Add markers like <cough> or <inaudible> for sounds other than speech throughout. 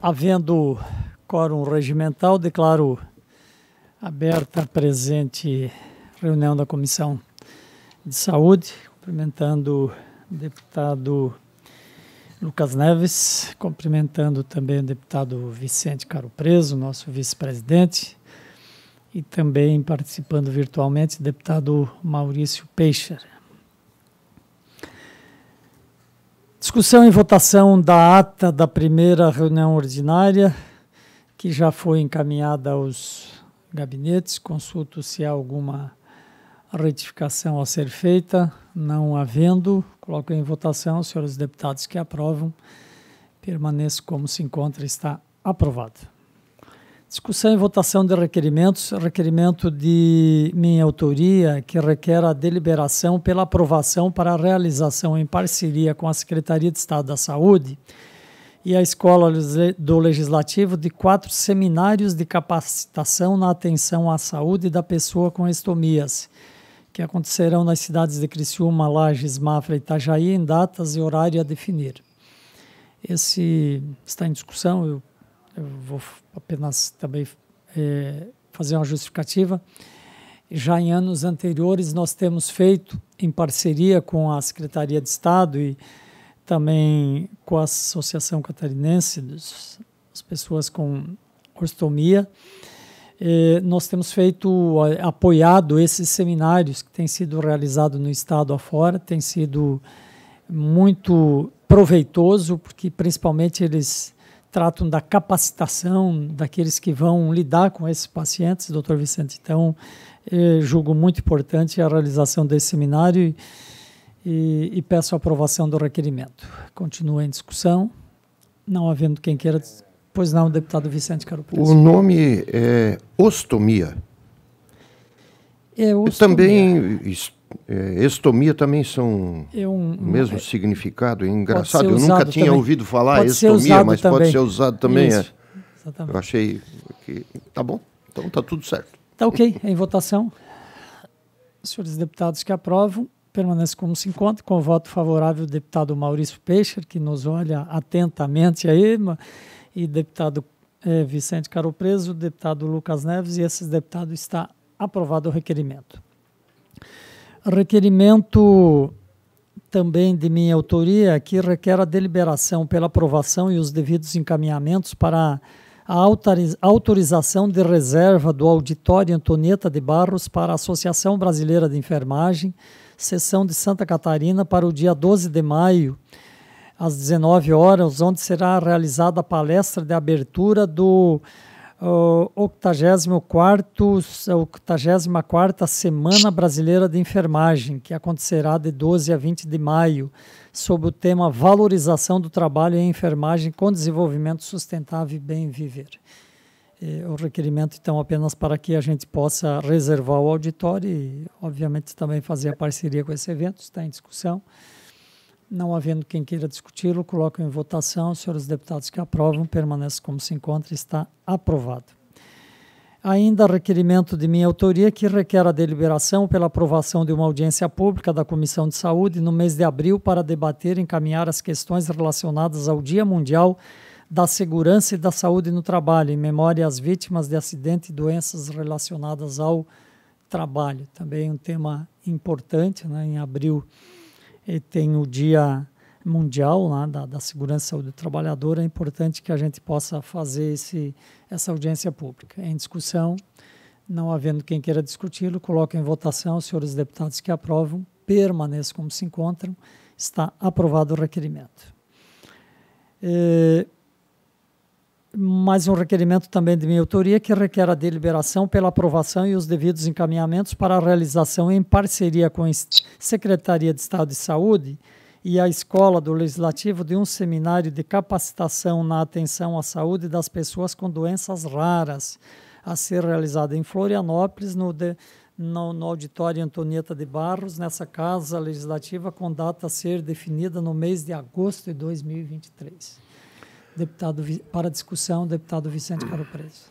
Havendo quórum regimental, declaro aberta a presente reunião da Comissão de Saúde, cumprimentando o deputado Lucas Neves, cumprimentando também o deputado Vicente Caro Preso, nosso vice-presidente, e também participando virtualmente deputado Maurício Peixer. Discussão e votação da ata da primeira reunião ordinária, que já foi encaminhada aos gabinetes. Consulto se há alguma retificação a ser feita. Não havendo, coloco em votação, senhores deputados que aprovam. permaneço como se encontra, está aprovado. Discussão e votação de requerimentos. Requerimento de minha autoria que requer a deliberação pela aprovação para a realização em parceria com a Secretaria de Estado da Saúde e a Escola do Legislativo de quatro seminários de capacitação na atenção à saúde da pessoa com estomias, que acontecerão nas cidades de Criciúma, Lages, Mafra e Itajaí em datas e horário a definir. Esse está em discussão, eu eu vou apenas também é, fazer uma justificativa. Já em anos anteriores, nós temos feito, em parceria com a Secretaria de Estado e também com a Associação Catarinense das Pessoas com Ostomia, é, nós temos feito, apoiado esses seminários que têm sido realizados no Estado afora, tem sido muito proveitoso, porque principalmente eles tratam da capacitação daqueles que vão lidar com esses pacientes, doutor Vicente. Então, eh, julgo muito importante a realização desse seminário e, e, peço a aprovação do requerimento. Continua em discussão. Não havendo quem queira. Pois não, deputado Vicente Caro O nome é ostomia. É ostomia. Eu também é, estomia também são é um, o mesmo é, significado. É engraçado. Eu nunca tinha ouvido falar estomia, mas também. pode ser usado também. É. Isso, é. Eu achei que. Tá bom. Então tá tudo certo. Tá ok. Em votação. Senhores deputados que aprovam, permanece como se encontra, com o voto favorável do deputado Maurício Peixer, que nos olha atentamente aí, e deputado é, Vicente Caropreso, deputado Lucas Neves, e esses deputados está aprovado o requerimento. Requerimento também de minha autoria que requer a deliberação pela aprovação e os devidos encaminhamentos para a autorização de reserva do auditório Antonieta de Barros para a Associação Brasileira de Enfermagem, sessão de Santa Catarina, para o dia 12 de maio, às 19 horas, onde será realizada a palestra de abertura do 84 84 Semana Brasileira de Enfermagem, que acontecerá de 12 a 20 de maio, sob o tema Valorização do Trabalho em Enfermagem com Desenvolvimento Sustentável e Bem Viver. É, o requerimento, então, apenas para que a gente possa reservar o auditório e, obviamente, também fazer a parceria com esse evento, está em discussão. Não havendo quem queira discuti-lo, coloco em votação. Senhores deputados que aprovam, permanece como se encontra, está aprovado. Ainda requerimento de minha autoria que requer a deliberação pela aprovação de uma audiência pública da Comissão de Saúde no mês de abril para debater e encaminhar as questões relacionadas ao Dia Mundial da Segurança e da Saúde no Trabalho, em memória às vítimas de acidente e doenças relacionadas ao trabalho. Também um tema importante né, em abril e tem o Dia Mundial lá, da, da Segurança do Trabalhador, é importante que a gente possa fazer esse, essa audiência pública. Em discussão, não havendo quem queira discuti-lo, coloco em votação os senhores deputados que aprovam, permaneçam como se encontram. Está aprovado o requerimento. É, mais um requerimento também de minha autoria que requer a deliberação pela aprovação e os devidos encaminhamentos para a realização em parceria com a Secretaria de Estado de Saúde e a Escola do Legislativo de um seminário de capacitação na atenção à saúde das pessoas com doenças raras, a ser realizado em Florianópolis, no, de, no, no auditório Antonieta de Barros, nessa Casa Legislativa, com data a ser definida no mês de agosto de 2023. Deputado, para discussão, deputado Vicente Caro Preso.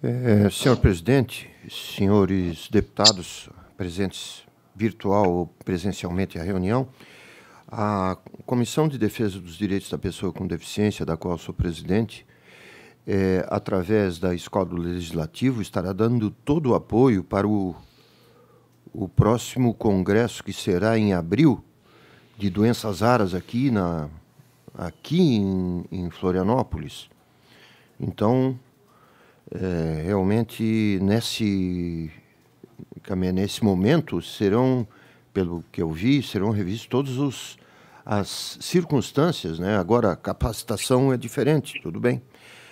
É, senhor presidente, senhores deputados presentes virtual ou presencialmente à reunião, a Comissão de Defesa dos Direitos da Pessoa com Deficiência, da qual sou presidente, é, através da Escola do Legislativo, estará dando todo o apoio para o, o próximo congresso que será em abril de doenças raras aqui na aqui em, em Florianópolis. Então, é, realmente, nesse, nesse momento, serão, pelo que eu vi, serão revistos todos os as circunstâncias, né? Agora, a capacitação é diferente, tudo bem,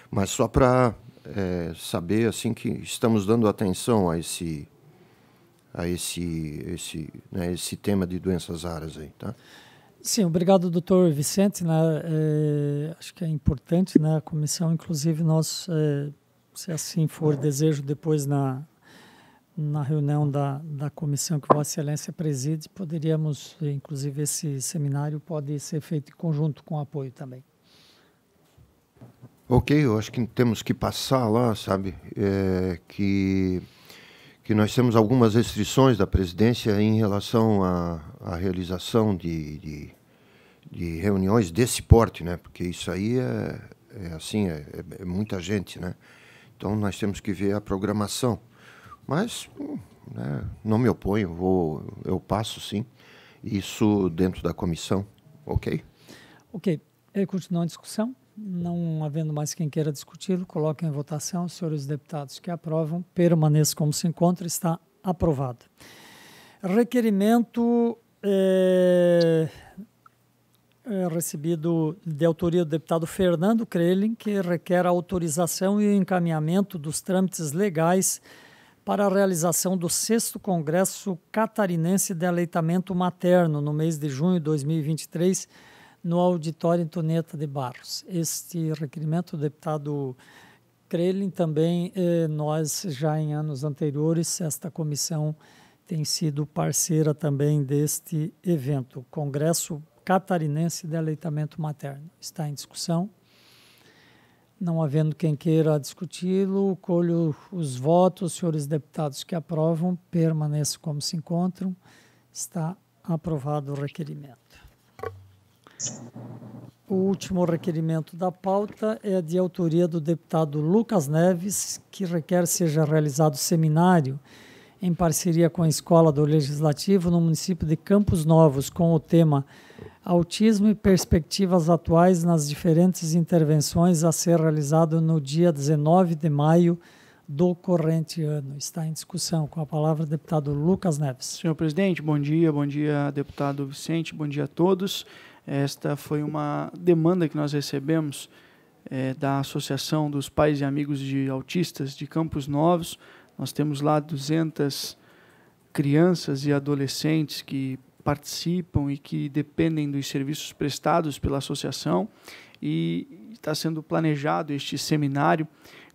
mas só para é, saber assim que estamos dando atenção a esse a esse esse né, esse tema de doenças raras aí, tá? Sim, obrigado, doutor Vicente. Né? É, acho que é importante, né? A comissão, inclusive, nós, é, se assim for desejo, depois na, na reunião da, da comissão que Vossa Excelência preside, poderíamos, inclusive, esse seminário pode ser feito em conjunto com apoio também. Ok, eu acho que temos que passar lá, sabe, é, que que nós temos algumas restrições da presidência em relação à, à realização de, de, de, reuniões desse porte, né? porque isso aí é, é assim, é, é, é muita gente. Né? Então nós temos que ver a programação. Mas né, não me oponho, vou, eu passo sim, isso dentro da comissão, ok? Ok. continuar a discussão. Não havendo mais quem queira discuti-lo, coloco em votação. Senhores deputados que aprovam, permaneça como se encontra, está aprovado. Requerimento é, é recebido de autoria do deputado Fernando Krelin, que requer a autorização e o encaminhamento dos trâmites legais para a realização do 6 Congresso Catarinense de Aleitamento Materno, no mês de junho de 2023 no auditório Antonieta de Barros. Este requerimento deputado Krelin também eh, nós já em anos anteriores esta comissão tem sido parceira também deste evento, Congresso Catarinense de Aleitamento Materno. Está em discussão. Não havendo quem queira discuti-lo, colho os votos, senhores deputados que aprovam, permanece como se encontram. Está aprovado o requerimento. O último requerimento da pauta é de autoria do deputado Lucas Neves, que requer seja realizado seminário em parceria com a Escola do Legislativo no município de Campos Novos, com o tema Autismo e Perspectivas Atuais nas diferentes intervenções a ser realizado no dia 19 de maio do corrente ano. Está em discussão. Com a palavra, deputado Lucas Neves. Senhor presidente, bom dia. Bom dia, deputado Vicente. Bom dia a todos. Esta foi uma demanda que nós recebemos é, da Associação dos Pais e Amigos de Autistas de Campos Novos. Nós temos lá 200 crianças e adolescentes que participam e que dependem dos serviços prestados pela associação e está sendo planejado este seminário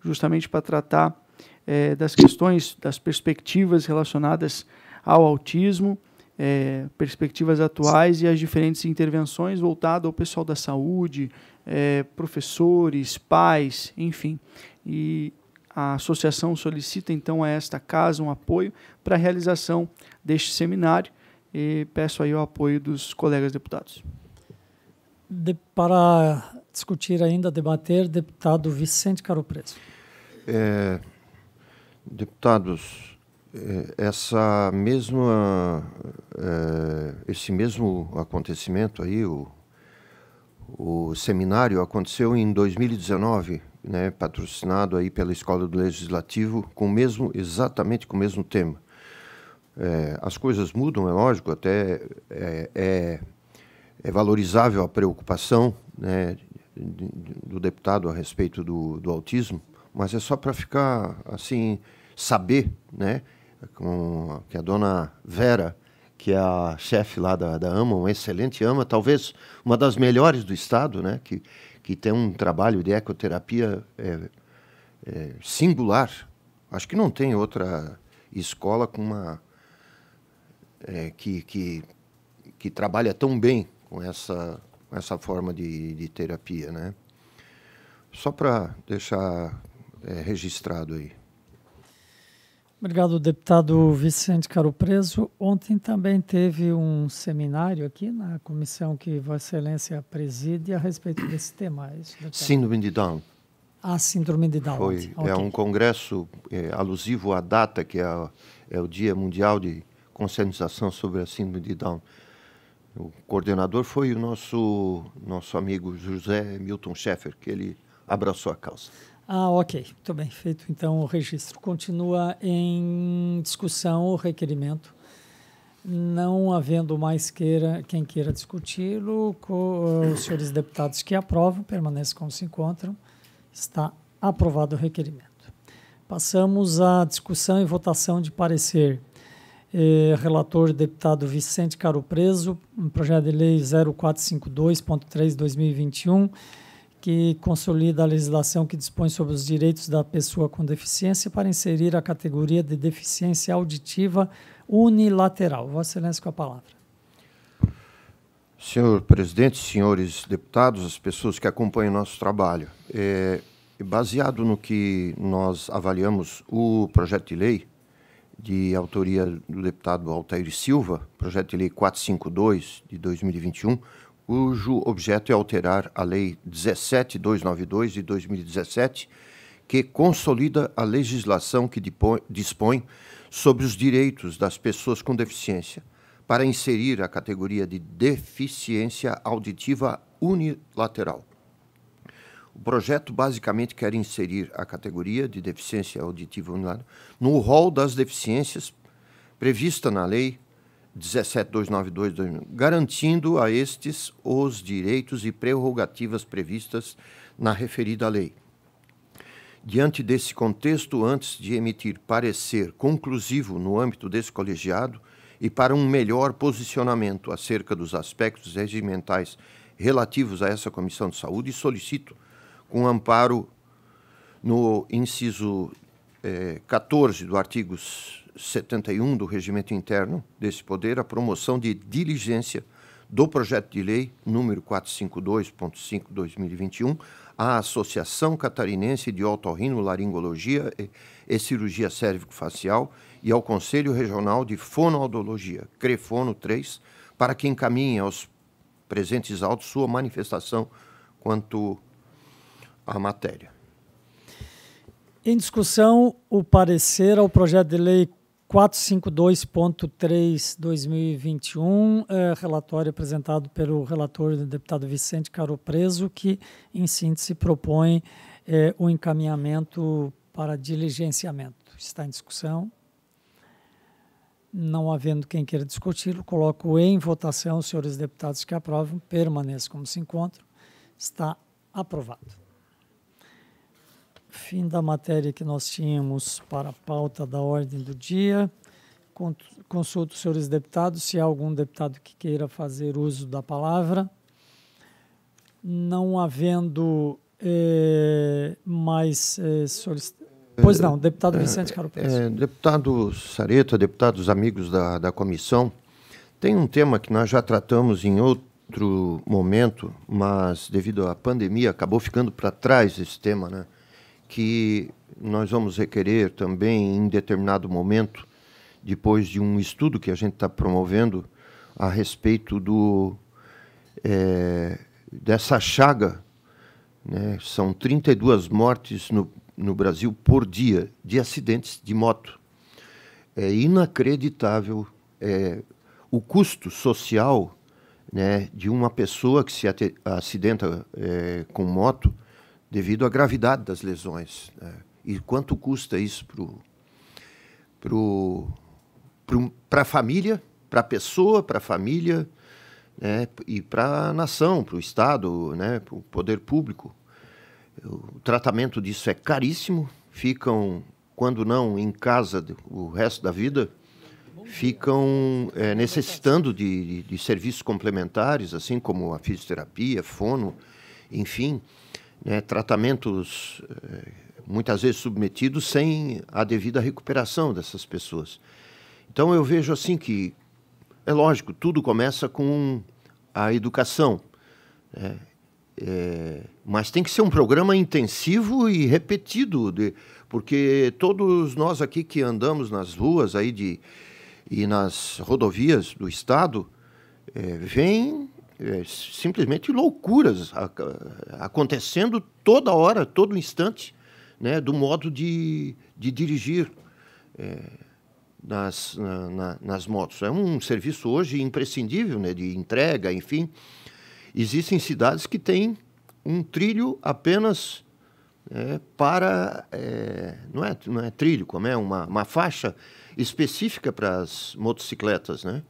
justamente para tratar é, das questões, das perspectivas relacionadas ao autismo é, perspectivas atuais e as diferentes intervenções voltadas ao pessoal da saúde, é, professores, pais, enfim. E a associação solicita então a esta casa um apoio para a realização deste seminário e peço aí o apoio dos colegas deputados. De, para discutir ainda, debater, deputado Vicente Caro Preto. É, deputados, é, essa mesma é, esse mesmo acontecimento aí o, o seminário aconteceu em 2019 né patrocinado aí pela escola do legislativo com mesmo exatamente com o mesmo tema é, as coisas mudam é lógico até é, é, é valorizável a preocupação né, do deputado a respeito do, do autismo mas é só para ficar assim saber né com, que é a dona Vera, que é a chefe lá da, da AMA, uma excelente AMA, talvez uma das melhores do Estado, né? que, que tem um trabalho de ecoterapia é, é, singular. Acho que não tem outra escola com uma é, que, que, que trabalha tão bem com essa, com essa forma de, de terapia. Né? Só para deixar é, registrado aí. Obrigado, deputado Vicente Caro Preso. Ontem também teve um seminário aqui na comissão que Vossa Excelência preside a respeito desse tema. É isso, síndrome de Down. A ah, síndrome de Down. Foi. Okay. É um congresso é, alusivo à data, que é, é, o Dia Mundial de Conscientização sobre a Síndrome de Down. O coordenador foi o nosso, nosso amigo José Milton Schaeffer, que ele abraçou a causa. Ah, ok. Muito bem. Feito então o registro. Continua em discussão o requerimento. Não havendo mais queira, quem queira discuti-lo, os senhores deputados que aprovam permanecem como se encontram. Está aprovado o requerimento. Passamos à discussão e votação de parecer. Eh, relator deputado Vicente Caro Preso, um projeto de lei 0452.3 2021 que consolida a legislação que dispõe sobre os direitos da pessoa com deficiência para inserir a categoria de deficiência auditiva unilateral. Vossa Excelência com a palavra. Senhor presidente, senhores deputados, as pessoas que acompanham o nosso trabalho, é, baseado no que nós avaliamos o projeto de lei de autoria do deputado Altair Silva, projeto de lei 452 de 2021, cujo objeto é alterar a Lei 17292 de 2017, que consolida a legislação que dispõe sobre os direitos das pessoas com deficiência, para inserir a categoria de deficiência auditiva unilateral. O projeto basicamente quer inserir a categoria de deficiência auditiva unilateral no rol das deficiências prevista na Lei 17292 garantindo a estes os direitos e prerrogativas previstas na referida lei. Diante desse contexto, antes de emitir parecer conclusivo no âmbito desse colegiado e para um melhor posicionamento acerca dos aspectos regimentais relativos a essa comissão de saúde, solicito, com amparo no inciso eh, 14 do artigo 71 do Regimento Interno desse Poder a promoção de diligência do projeto de lei número 452.5/2021 à Associação Catarinense de Otorrinolaringologia e Cirurgia Cérvico-Facial e ao Conselho Regional de Fonoaudiologia, CREFONO 3, para que encaminhe aos presentes autos sua manifestação quanto à matéria. Em discussão, o parecer ao projeto de lei 452.3 2021, é, relatório apresentado pelo relator do deputado Vicente Caro Preso, que, em síntese, propõe é, o encaminhamento para diligenciamento. Está em discussão. Não havendo quem queira discuti-lo, coloco em votação, senhores deputados que aprovam, permaneça como se encontram. Está aprovado fim da matéria que nós tínhamos para a pauta da ordem do dia. Consulto os senhores deputados se há algum deputado que queira fazer uso da palavra. Não havendo eh, mais eh, solicitações. Pois não, deputado eh, Vicente Caro É, deputado Sareta, deputados amigos da, da comissão, tem um tema que nós já tratamos em outro momento, mas devido à pandemia acabou ficando para trás esse tema, né? que nós vamos requerer também, em determinado momento, depois de um estudo que a gente está promovendo a respeito do, é, dessa chaga. Né? São 32 mortes no, no Brasil por dia de acidentes de moto. É inacreditável é, o custo social né, de uma pessoa que se acidenta é, com moto devido à gravidade das lesões. Né? E quanto custa isso para pro, pro, pro, a família, para a pessoa, para a família né? e para a nação, para o Estado, né? para o poder público. O tratamento disso é caríssimo, ficam, quando não em casa o resto da vida, ficam é, necessitando de, de, de serviços complementares, assim como a fisioterapia, fono, enfim né, tratamentos eh, muitas vezes submetidos sem a devida recuperação dessas pessoas. Então eu vejo assim que, é lógico, tudo começa com a educação. Né? É, mas tem que ser um programa intensivo e repetido, de, porque todos nós aqui que andamos nas ruas aí de, e nas rodovias do Estado é, vem é, simplesmente loucuras acontecendo toda hora, todo instante, né, do modo de, de dirigir é, nas, na, na, nas motos. É um serviço hoje imprescindível né, de entrega, enfim. Existem cidades que têm um trilho apenas é, para. É, não, é, não é trilho, como é? Uma, uma faixa específica para as motocicletas, né?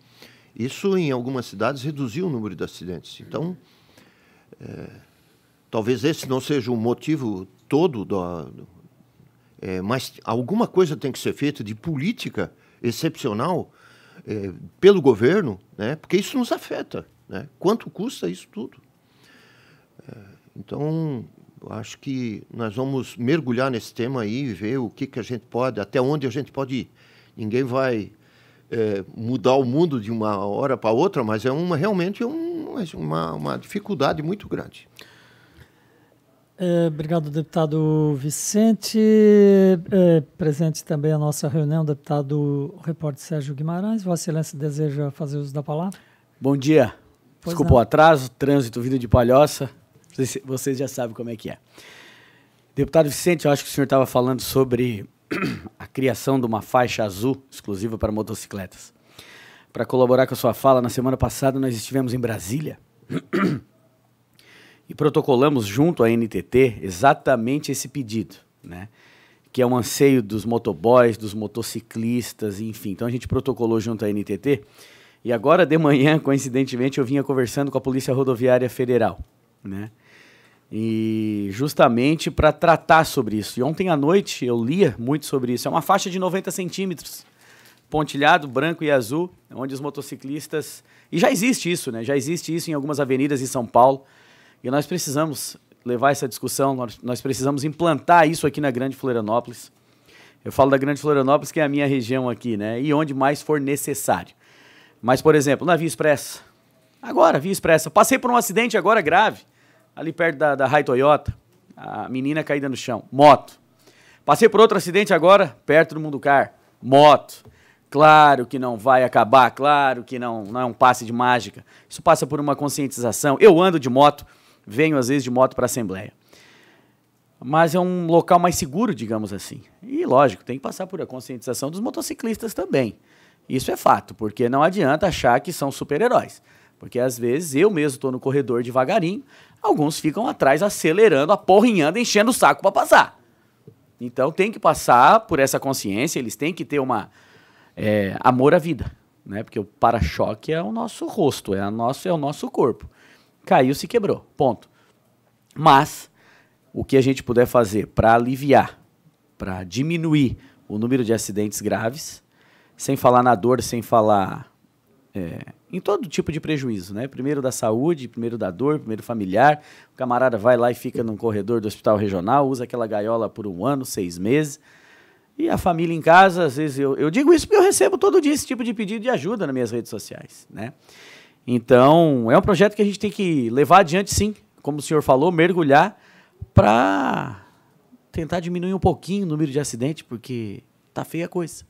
Isso, em algumas cidades, reduziu o número de acidentes. Então, é, talvez esse não seja o motivo todo, é, mas alguma coisa tem que ser feita de política excepcional é, pelo governo, né? porque isso nos afeta. Né? Quanto custa isso tudo? É, então, acho que nós vamos mergulhar nesse tema aí e ver o que, que a gente pode, até onde a gente pode ir. Ninguém vai é, mudar o mundo de uma hora para outra, mas é uma realmente um, uma, uma dificuldade muito grande. É, obrigado, deputado Vicente. É, presente também a nossa reunião, deputado repórter Sérgio Guimarães. Vossa Excelência deseja fazer uso da palavra? Bom dia. Pois Desculpa não. o atraso, trânsito, vida de palhoça. Vocês, vocês já sabem como é que é. Deputado Vicente, eu acho que o senhor estava falando sobre a criação de uma faixa azul exclusiva para motocicletas. Para colaborar com a sua fala, na semana passada nós estivemos em Brasília e protocolamos junto à NTT exatamente esse pedido, né? que é um anseio dos motoboys, dos motociclistas, enfim. Então a gente protocolou junto à NTT e agora de manhã, <laughs> coincidentemente, eu vinha conversando com a Polícia Rodoviária Federal, né? E justamente para tratar sobre isso. E ontem à noite eu lia muito sobre isso. É uma faixa de 90 centímetros, pontilhado, branco e azul, onde os motociclistas. E já existe isso, né? Já existe isso em algumas avenidas em São Paulo. E nós precisamos levar essa discussão, nós, nós precisamos implantar isso aqui na Grande Florianópolis. Eu falo da Grande Florianópolis, que é a minha região aqui, né? E onde mais for necessário. Mas, por exemplo, na Via Expressa. Agora, Via Expressa. Passei por um acidente agora grave ali perto da, da Rai Toyota, a menina caída no chão, moto. Passei por outro acidente agora, perto do Mundo Car, moto. Claro que não vai acabar, claro que não, não é um passe de mágica. Isso passa por uma conscientização. Eu ando de moto, venho às vezes de moto para a Assembleia. Mas é um local mais seguro, digamos assim. E lógico, tem que passar por a conscientização dos motociclistas também. Isso é fato, porque não adianta achar que são super-heróis. Porque às vezes eu mesmo estou no corredor devagarinho, alguns ficam atrás acelerando, aporrinhando, enchendo o saco para passar. Então tem que passar por essa consciência, eles têm que ter uma é, amor à vida, né? Porque o para-choque é o nosso rosto, é, a nosso, é o nosso corpo. Caiu, se quebrou, ponto. Mas o que a gente puder fazer para aliviar, para diminuir o número de acidentes graves, sem falar na dor, sem falar é, em todo tipo de prejuízo, né? Primeiro da saúde, primeiro da dor, primeiro familiar. O camarada vai lá e fica num corredor do hospital regional, usa aquela gaiola por um ano, seis meses. E a família em casa, às vezes eu, eu digo isso porque eu recebo todo dia esse tipo de pedido de ajuda nas minhas redes sociais, né? Então, é um projeto que a gente tem que levar adiante, sim, como o senhor falou, mergulhar para tentar diminuir um pouquinho o número de acidentes, porque tá feia a coisa.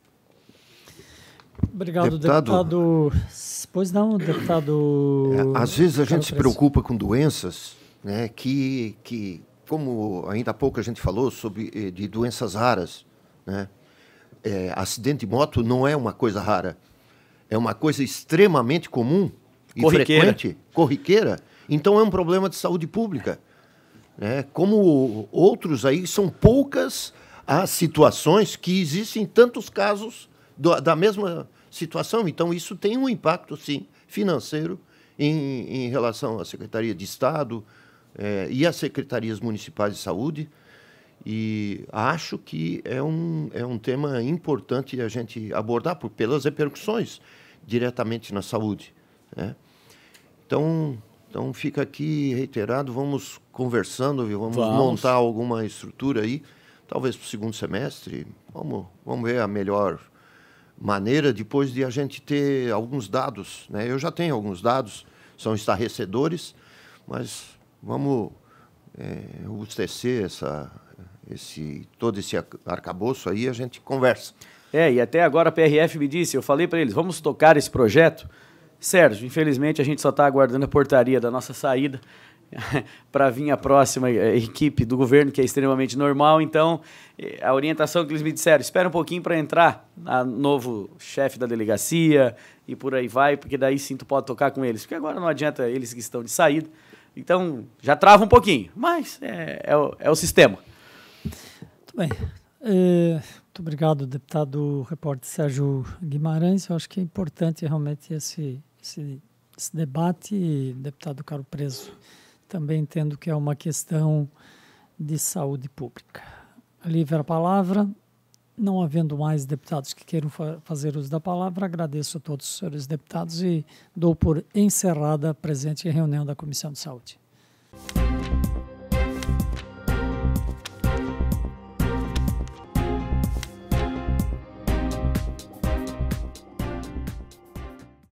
Obrigado, deputado. deputado. Pois não, deputado. É, às vezes a gente se preocupa com doenças né, que, que, como ainda há pouco a gente falou sobre eh, de doenças raras, né? É, acidente de moto não é uma coisa rara, é uma coisa extremamente comum e corriqueira. frequente, corriqueira. Então é um problema de saúde pública, né? Como outros aí são poucas as situações que existem tantos casos do, da mesma situação. Então, isso tem um impacto, sim, financeiro em, em relação à Secretaria de Estado eh, e às secretarias municipais de saúde. E acho que é um, é um tema importante a gente abordar por, pelas repercussões diretamente na saúde. Né? Então, então, fica aqui reiterado, vamos conversando, viu? Vamos, vamos. montar alguma estrutura aí, talvez para o segundo semestre. Vamos, vamos ver a melhor maneira depois de a gente ter alguns dados. Né? Eu já tenho alguns dados, são estarrecedores, mas vamos é, robustecer essa, esse, todo esse arcabouço aí a gente conversa. É, e até agora a PRF me disse, eu falei para eles, vamos tocar esse projeto. Sérgio, infelizmente a gente só está aguardando a portaria da nossa saída. <laughs> para vir a próxima eh, equipe do governo, que é extremamente normal. Então, eh, a orientação que eles me disseram, espera um pouquinho para entrar a novo chefe da delegacia e por aí vai, porque daí sim tu pode tocar com eles. Porque agora não adianta eles que estão de saída. Então, já trava um pouquinho, mas é, é, o, é o sistema. Muito bem. É, muito obrigado, deputado repórter Sérgio Guimarães. Eu acho que é importante realmente esse, esse, esse debate, deputado Caro Preso também entendo que é uma questão de saúde pública. Livre a palavra. Não havendo mais deputados que queiram fa fazer uso da palavra, agradeço a todos os senhores deputados e dou por encerrada a presente reunião da Comissão de Saúde.